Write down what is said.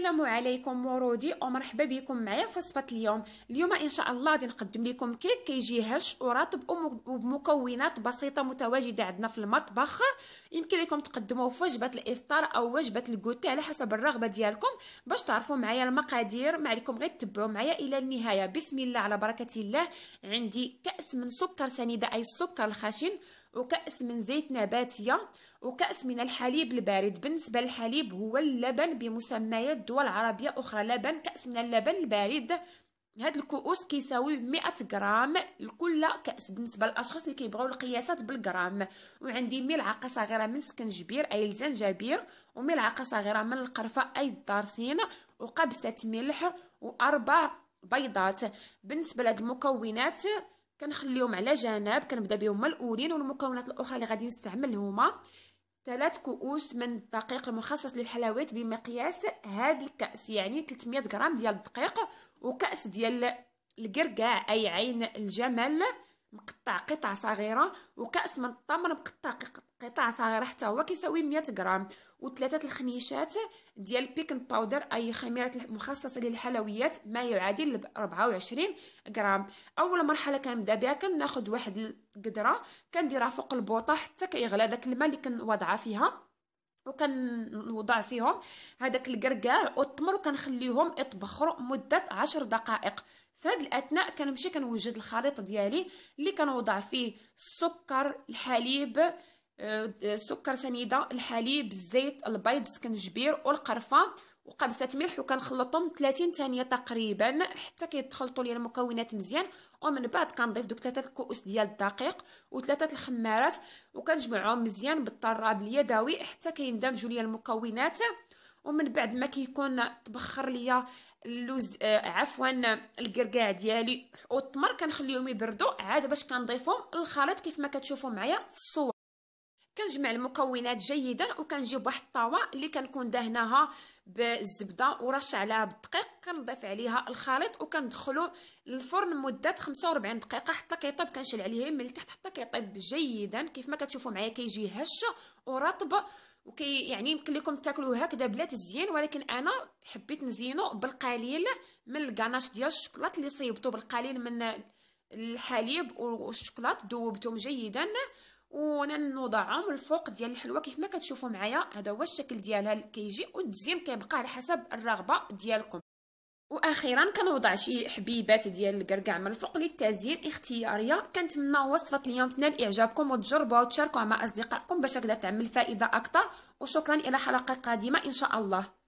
السلام عليكم ورودي ومرحبا بكم معايا في وصفه اليوم اليوم ان شاء الله غادي نقدم لكم كيك كيجي هش ورطب وبمكونات بسيطه متواجده عندنا في المطبخ يمكن لكم تقدموه في وجبه الافطار او وجبه الكوتي على حسب الرغبه ديالكم باش تعرفوا معايا المقادير ما عليكم غير تتبعوا معايا الى النهايه بسم الله على بركه الله عندي كاس من سكر سنيده اي السكر الخشن وكأس من زيت نباتية وكأس من الحليب البارد بالنسبة للحليب هو اللبن بمسميات دول عربية أخرى لبن كأس من اللبن البارد هاد الكؤوس كيساوي 100 غرام لكل كاس بالنسبه للاشخاص اللي كيبغيو القياسات بالغرام وعندي ملعقه صغيره من السكنجبير اي الزنجبير وملعقه صغيره من القرفه اي الدارسين وقبسه ملح واربع بيضات بالنسبه لهاد المكونات كنخليهم على جنب كنبدا بهم هما الاولين والمكونات الاخرى اللي غادي نستعمل هما ثلاث كؤوس من الدقيق المخصص للحلويات بمقياس هذا الكاس يعني 300 غرام ديال الدقيق وكاس ديال القرقاع اي عين الجمل مقطع قطع صغيرة وكأس من التمر مقطع قطع صغيرة حتى هو كيساوي 100 غرام وثلاثة الخنيشات ديال بيكن باودر أي خميرة مخصصة للحلويات ما يعادل 24 غرام أول مرحلة كنبدا بها كناخد واحد القدرة كنديرها فوق البوطة حتى كيغلى داك الماء اللي كنوضعها فيها وكنوضع فيهم هذاك الكركاع والتمر وكنخليهم يطبخوا مده عشر دقائق في هذه الاثناء كنمشي كنوجد الخليط ديالي اللي كنوضع فيه السكر الحليب السكر آه، سنيده الحليب الزيت البيض السكنجبير والقرفه وقبسه ملح وكنخلطهم 30 ثانيه تقريبا حتى كيتخلطوا لي المكونات مزيان ومن بعد كنضيف دوك ثلاثه الكؤوس ديال الدقيق وثلاثه الخمارات وكنجمعهم مزيان بالطراب اليدوي حتى كيندمجوا لي المكونات ومن بعد ما كيكون تبخر ليا اللوز آه عفوا الكركاع ديالي والتمر كنخليهم يبردوا عاد باش كنضيفهم الخليط كيف ما كتشوفوا معايا في الصور كنجمع المكونات جيدا وكنجيب بواحد الطاوه اللي كنكون دهناها بالزبده ورش عليها بالدقيق كنضيف عليها الخليط وكندخلو للفرن مده 45 دقيقه حتى كيطيب كنشعل عليه من التحت حتى كيطيب جيدا كيف ما كتشوفوا معايا كيجي هش ورطب وكي يعني يمكن لكم تاكلوه هكذا بلا تزيين ولكن انا حبيت نزينو بالقليل من الكاناش ديال الشوكولاط اللي صيبته بالقليل من الحليب والشوكولاط ذوبتهم جيدا ونوضعهم الفوق ديال الحلوه كيف ما كتشوفوا معايا هذا هو الشكل ديالها كيجي والتزيين كيبقى على حسب الرغبه ديالكم واخيرا كنوضع شي حبيبات ديال الكركاع من الفوق للتزيين اختياريه كنتمنى وصفه اليوم تنال اعجابكم وتجربوها وتشاركوها مع اصدقائكم باش هكذا تعمل فائده اكثر وشكرا الى حلقه قادمه ان شاء الله